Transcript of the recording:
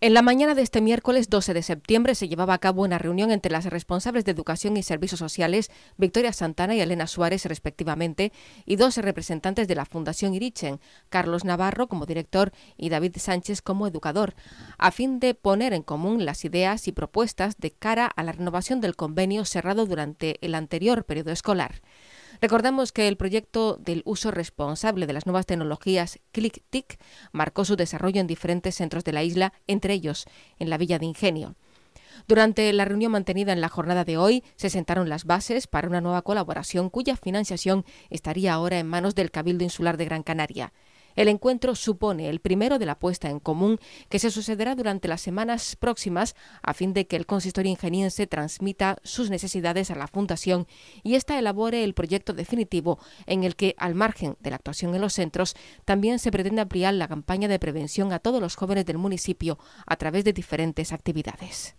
En la mañana de este miércoles 12 de septiembre se llevaba a cabo una reunión entre las responsables de Educación y Servicios Sociales, Victoria Santana y Elena Suárez, respectivamente, y dos representantes de la Fundación Irichen, Carlos Navarro como director y David Sánchez como educador, a fin de poner en común las ideas y propuestas de cara a la renovación del convenio cerrado durante el anterior periodo escolar. Recordamos que el proyecto del uso responsable de las nuevas tecnologías ClickTIC marcó su desarrollo en diferentes centros de la isla, entre ellos en la Villa de Ingenio. Durante la reunión mantenida en la jornada de hoy, se sentaron las bases para una nueva colaboración cuya financiación estaría ahora en manos del Cabildo Insular de Gran Canaria. El encuentro supone el primero de la puesta en común que se sucederá durante las semanas próximas a fin de que el consistorio ingeniense transmita sus necesidades a la Fundación y ésta elabore el proyecto definitivo en el que, al margen de la actuación en los centros, también se pretende ampliar la campaña de prevención a todos los jóvenes del municipio a través de diferentes actividades.